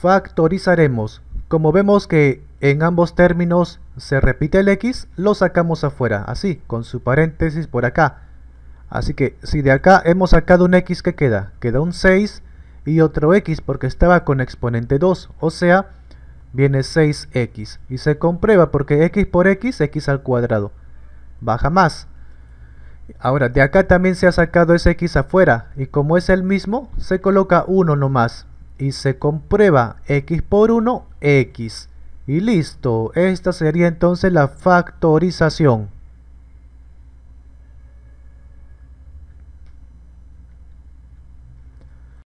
factorizaremos. Como vemos que en ambos términos se repite el x, lo sacamos afuera, así, con su paréntesis por acá. Así que si de acá hemos sacado un x, que queda? Queda un 6 y otro x porque estaba con exponente 2, o sea, viene 6x. Y se comprueba porque x por x, x al cuadrado. Baja más. Ahora, de acá también se ha sacado ese x afuera, y como es el mismo, se coloca 1 nomás y se comprueba x por 1, x. Y listo, esta sería entonces la factorización.